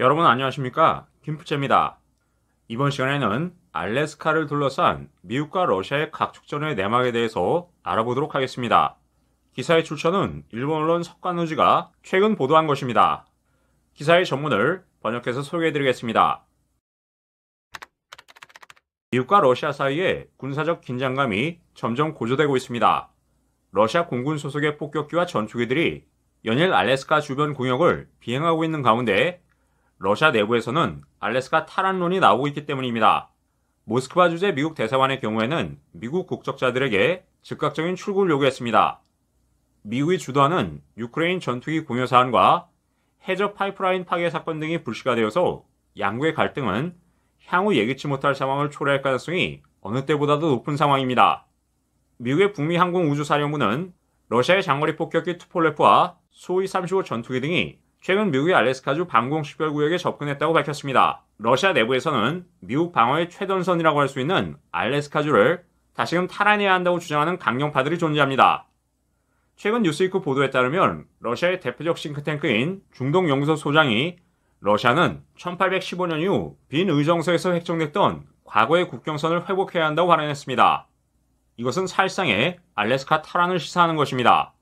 여러분 안녕하십니까? 김프채입니다. 이번 시간에는 알래스카를 둘러싼 미국과 러시아의 각축전의 내막에 대해서 알아보도록 하겠습니다. 기사의 출처는 일본 언론 석관우지가 최근 보도한 것입니다. 기사의 전문을 번역해서 소개해드리겠습니다. 미국과 러시아 사이에 군사적 긴장감이 점점 고조되고 있습니다. 러시아 공군 소속의 폭격기와 전투기들이 연일 알래스카 주변 공역을 비행하고 있는 가운데 러시아 내부에서는 알래스카 탈환론이 나오고 있기 때문입니다. 모스크바 주재 미국 대사관의 경우에는 미국 국적자들에게 즉각적인 출국을 요구했습니다. 미국이 주도하는 우크레인 전투기 공여 사안과 해저 파이프라인 파괴 사건 등이 불씨가 되어서 양국의 갈등은 향후 예기치 못할 상황을 초래할 가능성이 어느 때보다도 높은 상황입니다. 미국의 북미 항공우주사령부는 러시아의 장거리 폭격기 투폴레프와 소위 35 전투기 등이 최근 미국이 알래스카주 방공식별구역에 접근했다고 밝혔습니다. 러시아 내부에서는 미국 방어의 최전선이라고 할 수 있는 알래스카주를 다시금 탈환해야 한다고 주장하는 강경파들이 존재합니다. 최근 뉴스이크 보도에 따르면 러시아의 대표적 싱크탱크인 중동연구소 소장이 러시아는 1815년 이후 빈 의정서에서 획정됐던 과거의 국경선을 회복해야 한다고 발언했습니다. 이것은 사실상의 알래스카 탈환을 시사하는 것입니다.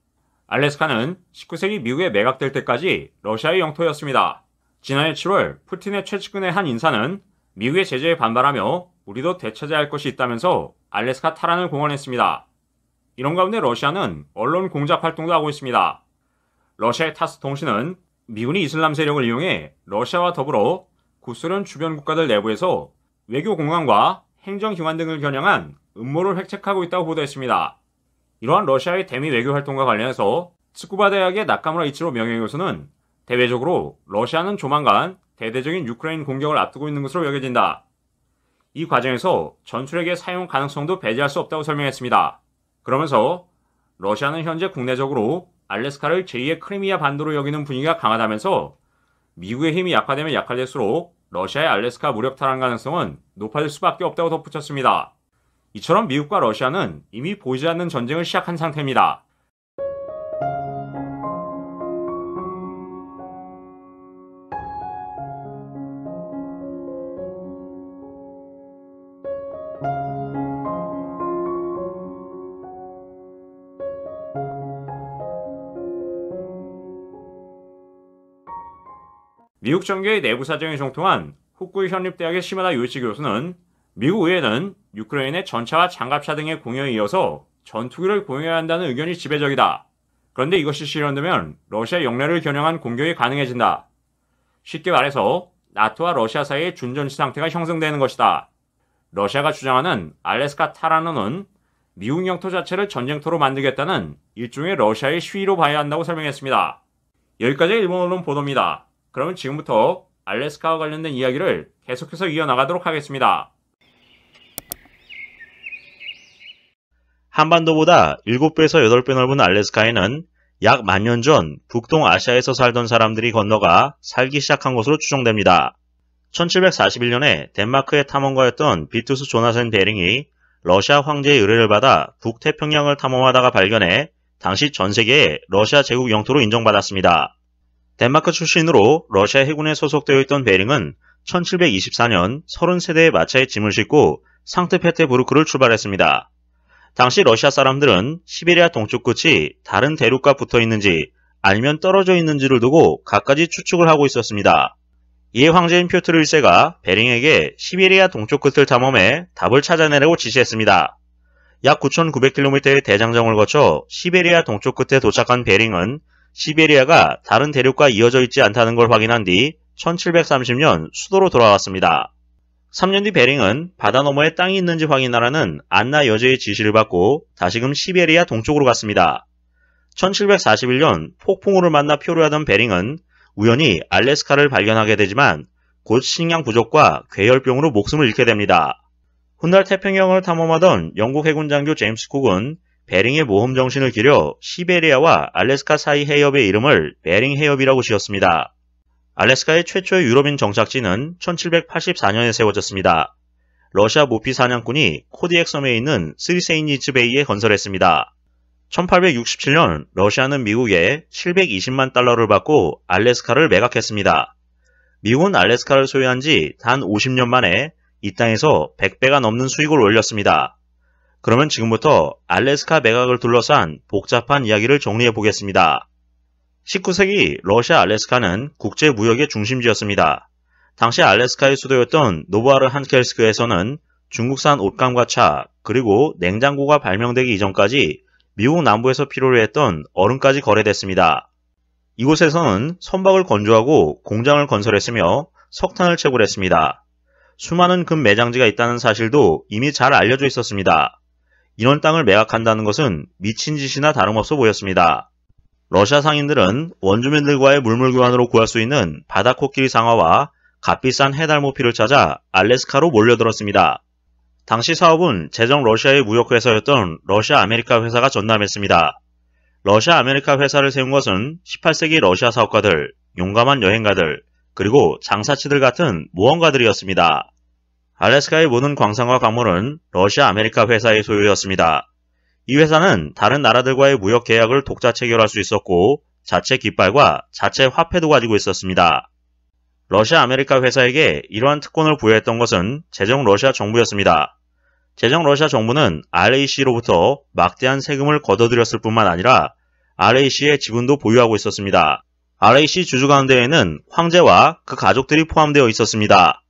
알래스카는 19세기 미국에 매각될 때까지 러시아의 영토였습니다. 지난해 7월 푸틴의 최측근의 한 인사는 미국의 제재에 반발하며 우리도 되찾아야 할 것이 있다면서 알래스카 탈환을 공언했습니다. 이런 가운데 러시아는 언론 공작 활동도 하고 있습니다. 러시아의 타스 통신은 미군이 이슬람 세력을 이용해 러시아와 더불어 구소련 주변 국가들 내부에서 외교 공간과 행정 기관 등을 겨냥한 음모를 획책하고 있다고 보도했습니다. 이러한 러시아의 대미 외교 활동과 관련해서 스쿠바 대학의 나카무라 이치로 명예교수는 대외적으로 러시아는 조만간 대대적인 유크레인 공격을 앞두고 있는 것으로 여겨진다. 이 과정에서 전술핵의 사용 가능성도 배제할 수 없다고 설명했습니다. 그러면서 러시아는 현재 국내적으로 알래스카를 제2의 크리미아 반도로 여기는 분위기가 강하다면서 미국의 힘이 약화되면 약화될수록 러시아의 알래스카 무력 탈환 가능성은 높아질 수밖에 없다고 덧붙였습니다. 이처럼 미국과 러시아는 이미 보이지 않는 전쟁을 시작한 상태입니다. 미국 정계의 내부 사정에 정통한 후쿠이 현립대학의 시마다 유이 교수는 미국 의회는 유크레인의 전차와 장갑차 등의 공여에 이어서 전투기를 공여해야 한다는 의견이 지배적이다. 그런데 이것이 실현되면 러시아 영내를 겨냥한 공격이 가능해진다. 쉽게 말해서 나토와 러시아 사이의 준전시 상태가 형성되는 것이다. 러시아가 주장하는 알래스카 타라노는 미국 영토 자체를 전쟁터로 만들겠다는 일종의 러시아의 시위로 봐야 한다고 설명했습니다. 여기까지 일본 언론 보도입니다. 그러면 지금부터 알래스카와 관련된 이야기를 계속해서 이어나가도록 하겠습니다. 한반도보다 7배에서 8배 넓은 알래스카에는 약 만 년 전 북동 아시아에서 살던 사람들이 건너가 살기 시작한 것으로 추정됩니다. 1741년에 덴마크의 탐험가였던 비투스 조나센 베링이 러시아 황제의 의뢰를 받아 북태평양을 탐험하다가 발견해 당시 전 세계의 러시아 제국 영토로 인정받았습니다. 덴마크 출신으로 러시아 해군에 소속되어 있던 베링은 1724년 33대의 마차에 짐을 싣고 상트페테부르크를 출발했습니다. 당시 러시아 사람들은 시베리아 동쪽 끝이 다른 대륙과 붙어 있는지 알면 떨어져 있는지를 두고 갖가지 추측을 하고 있었습니다. 이에 황제인 표트르 1세가 베링에게 시베리아 동쪽 끝을 탐험해 답을 찾아내라고 지시했습니다. 약 9,900km의 대장정을 거쳐 시베리아 동쪽 끝에 도착한 베링은 시베리아가 다른 대륙과 이어져 있지 않다는 걸 확인한 뒤 1730년 수도로 돌아왔습니다. 3년 뒤 베링은 바다 너머에 땅이 있는지 확인하라는 안나 여제의 지시를 받고 다시금 시베리아 동쪽으로 갔습니다. 1741년 폭풍우를 만나 표류하던 베링은 우연히 알래스카를 발견하게 되지만 곧 식량 부족과 괴혈병으로 목숨을 잃게 됩니다. 훗날 태평양을 탐험하던 영국 해군 장교 제임스 쿡은 베링의 모험 정신을 기려 시베리아와 알래스카 사이 해협의 이름을 베링 해협이라고 지었습니다. 알래스카의 최초 의 유럽인 정착지는 1784년에 세워졌습니다. 러시아 모피 사냥꾼이 코디엑 섬에 있는 스리세이니츠 베이에 건설했습니다. 1867년 러시아는 미국에 720만 달러를 받고 알래스카를 매각했습니다. 미국은 알래스카를 소유한 지 단 50년 만에 이 땅에서 100배가 넘는 수익을 올렸습니다. 그러면 지금부터 알래스카 매각을 둘러싼 복잡한 이야기를 정리해 보겠습니다. 19세기 러시아 알래스카는 국제무역의 중심지였습니다. 당시 알래스카의 수도였던 노바르한켈스크에서는 중국산 옷감과 차, 그리고 냉장고가 발명되기 이전까지 미국 남부에서 필요로 했던 얼음까지 거래됐습니다. 이곳에서는 선박을 건조하고 공장을 건설했으며 석탄을 채굴했습니다. 수많은 금 매장지가 있다는 사실도 이미 잘 알려져 있었습니다. 이런 땅을 매각한다는 것은 미친 짓이나 다름없어 보였습니다. 러시아 상인들은 원주민들과의 물물 교환으로 구할 수 있는 바다 코끼리 상어와 값비싼 해달 모피를 찾아 알래스카로 몰려들었습니다. 당시 사업은 재정 러시아의 무역회사였던 러시아 아메리카 회사가 전담했습니다. 러시아 아메리카 회사를 세운 것은 18세기 러시아 사업가들, 용감한 여행가들, 그리고 장사치들 같은 모험가들이었습니다. 알래스카의 모든 광산과 광물은 러시아 아메리카 회사의 소유였습니다. 이 회사는 다른 나라들과의 무역 계약을 독자 체결할 수 있었고 자체 깃발과 자체 화폐도 가지고 있었습니다. 러시아 아메리카 회사에게 이러한 특권을 부여했던 것은 재정 러시아 정부였습니다. 재정 러시아 정부는 RAC로부터 막대한 세금을 거둬들였을 뿐만 아니라 RAC의 지분도 보유하고 있었습니다. RAC 주주 가운데에는 황제와 그 가족들이 포함되어 있었습니다.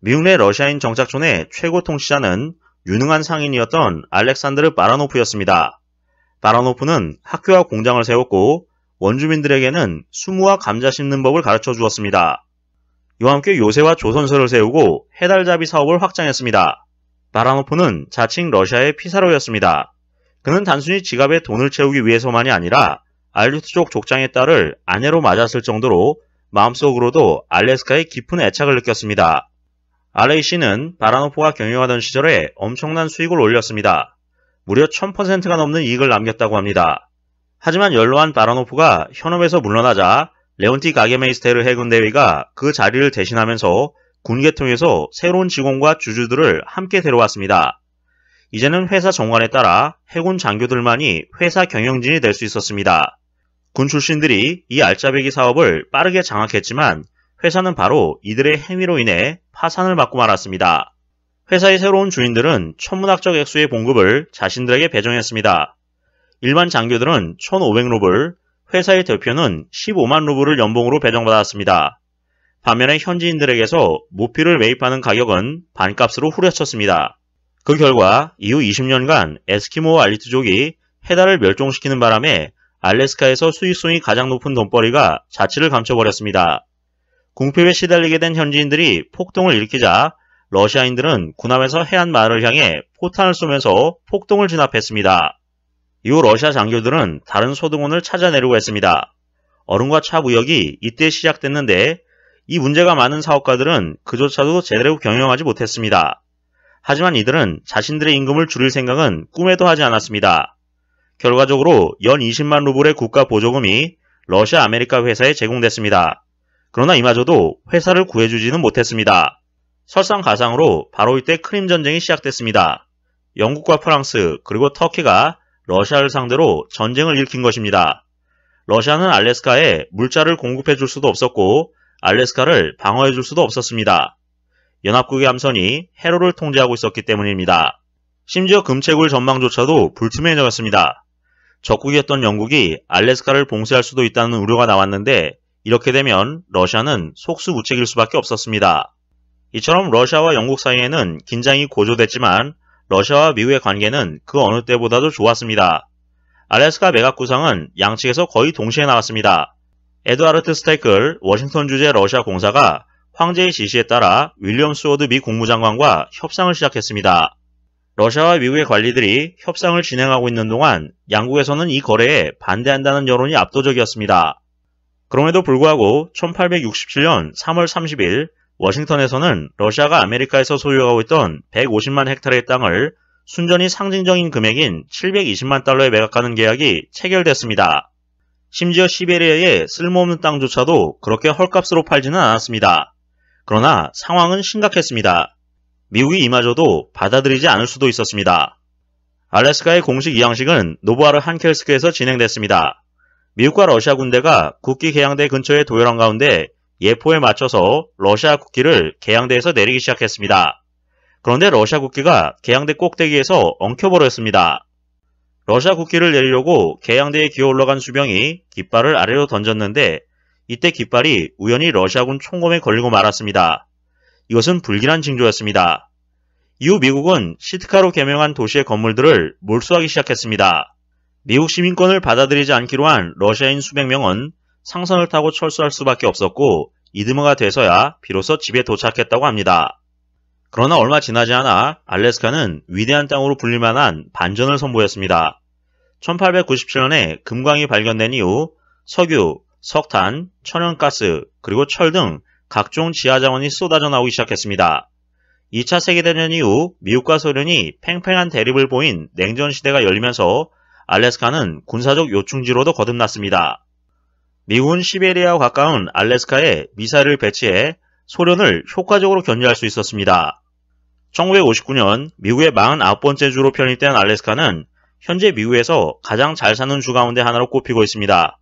미국 내 러시아인 정착촌의 최고 통치자는 유능한 상인이었던 알렉산드르 바라노프였습니다. 바라노프는 학교와 공장을 세웠고 원주민들에게는 수무와 감자 심는 법을 가르쳐 주었습니다. 이와 함께 요새와 조선소를 세우고 해달잡이 사업을 확장했습니다. 바라노프는 자칭 러시아의 피사로였습니다. 그는 단순히 지갑에 돈을 채우기 위해서만이 아니라 알류트 족 족장의 딸을 아내로 맞았을 정도로 마음속으로도 알래스카의 깊은 애착을 느꼈습니다. RAC는 바라노프가 경영하던 시절에 엄청난 수익을 올렸습니다. 무려 1000%가 넘는 이익을 남겼다고 합니다. 하지만 연로한 바라노프가 현업에서 물러나자 레온티 가게메이스테르 해군대위가 그 자리를 대신하면서 군계통에서 새로운 직원과 주주들을 함께 데려왔습니다. 이제는 회사 정관에 따라 해군 장교들만이 회사 경영진이 될 수 있었습니다. 군 출신들이 이 알짜배기 사업을 빠르게 장악했지만 회사는 바로 이들의 행위로 인해 파산을 맞고 말았습니다. 회사의 새로운 주인들은 천문학적 액수의 봉급을 자신들에게 배정했습니다. 일반 장교들은 1,500루블, 회사의 대표는 15만 루블을 연봉으로 배정받았습니다. 반면에 현지인들에게서 무피를 매입하는 가격은 반값으로 후려쳤습니다. 그 결과 이후 20년간 에스키모 알리트족이 해달을 멸종시키는 바람에 알래스카에서 수익성이 가장 높은 돈벌이가 자취를 감춰버렸습니다. 궁핍에 시달리게 된 현지인들이 폭동을 일으키자 러시아인들은 군함에서 해안 마을을 향해 포탄을 쏘면서 폭동을 진압했습니다. 이후 러시아 장교들은 다른 소등원을 찾아내려고 했습니다. 얼음과 차 무역이 이때 시작됐는데 이 문제가 많은 사업가들은 그조차도 제대로 경영하지 못했습니다. 하지만 이들은 자신들의 임금을 줄일 생각은 꿈에도 하지 않았습니다. 결과적으로 연 20만 루블의 국가 보조금이 러시아 아메리카 회사에 제공됐습니다. 그러나 이마저도 회사를 구해주지는 못했습니다. 설상가상으로 바로 이때 크림 전쟁이 시작됐습니다. 영국과 프랑스 그리고 터키가 러시아를 상대로 전쟁을 일으킨 것입니다. 러시아는 알래스카에 물자를 공급해 줄 수도 없었고 알래스카를 방어해 줄 수도 없었습니다. 연합국의 함선이 해로를 통제하고 있었기 때문입니다. 심지어 금채굴 전망조차도 불투명해졌습니다. 적국이었던 영국이 알래스카를 봉쇄할 수도 있다는 우려가 나왔는데 이렇게 되면 러시아는 속수무책일 수밖에 없었습니다. 이처럼 러시아와 영국 사이에는 긴장이 고조됐지만 러시아와 미국의 관계는 그 어느 때보다도 좋았습니다. 알래스카 매각 구상은 양측에서 거의 동시에 나왔습니다. 에드와르트 스테클 이 워싱턴 주재 러시아 공사가 황제의 지시에 따라 윌리엄 스워드 미 국무장관과 협상을 시작했습니다. 러시아와 미국의 관리들이 협상을 진행하고 있는 동안 양국에서는 이 거래에 반대한다는 여론이 압도적이었습니다. 그럼에도 불구하고 1867년 3월 30일 워싱턴에서는 러시아가 아메리카에서 소유하고 있던 150만 헥타르의 땅을 순전히 상징적인 금액인 720만 달러에 매각하는 계약이 체결됐습니다. 심지어 시베리아의 쓸모없는 땅조차도 그렇게 헐값으로 팔지는 않았습니다. 그러나 상황은 심각했습니다. 미국이 이마저도 받아들이지 않을 수도 있었습니다. 알래스카의 공식 이양식은 노브아르 한켈스크에서 진행됐습니다. 미국과 러시아 군대가 국기 개양대 근처에 도열한 가운데 예포에 맞춰서 러시아 국기를 개양대에서 내리기 시작했습니다. 그런데 러시아 국기가 개양대 꼭대기에서 엉켜버렸습니다. 러시아 국기를 내리려고 개양대에 기어 올라간 수병이 깃발을 아래로 던졌는데 이때 깃발이 우연히 러시아군 총검에 걸리고 말았습니다. 이것은 불길한 징조였습니다. 이후 미국은 시트카로 개명한 도시의 건물들을 몰수하기 시작했습니다. 미국 시민권을 받아들이지 않기로 한 러시아인 수백 명은 상선을 타고 철수할 수밖에 없었고 이듬머가 돼서야 비로소 집에 도착했다고 합니다. 그러나 얼마 지나지 않아 알래스카는 위대한 땅으로 불릴만한 반전을 선보였습니다. 1897년에 금광이 발견된 이후 석유, 석탄, 천연가스, 그리고 철 등 각종 지하자원이 쏟아져 나오기 시작했습니다. 2차 세계대전 이후 미국과 소련이 팽팽한 대립을 보인 냉전시대가 열리면서 알래스카는 군사적 요충지로도 거듭났습니다. 미군 시베리아와 가까운 알래스카에 미사를 배치해 소련을 효과적으로 견제할 수 있었습니다. 1959년 미국의 49번째 주로 편입된 알래스카는 현재 미국에서 가장 잘 사는 주 가운데 하나로 꼽히고 있습니다.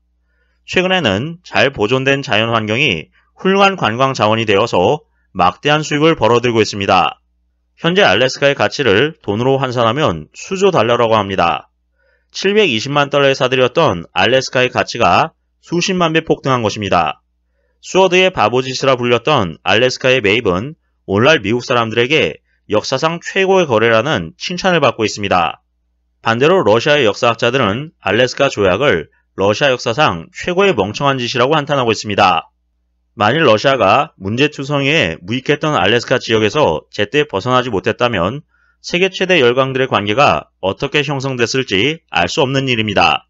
최근에는 잘 보존된 자연 환경이 훌륭한 관광 자원이 되어서 막대한 수익을 벌어들고 있습니다. 현재 알래스카의 가치를 돈으로 환산하면 수조 달러라고 합니다. 720만 달러에 사들였던 알래스카의 가치가 수십만 배 폭등한 것입니다. 수어드의 바보짓이라 불렸던 알래스카의 매입은 오늘날 미국 사람들에게 역사상 최고의 거래라는 칭찬을 받고 있습니다. 반대로 러시아의 역사학자들은 알래스카 조약을 러시아 역사상 최고의 멍청한 짓이라고 한탄하고 있습니다. 만일 러시아가 문제투성이에 무익했던 알래스카 지역에서 제때 벗어나지 못했다면 세계 최대 열강들의 관계가 어떻게 형성됐을지 알 수 없는 일입니다.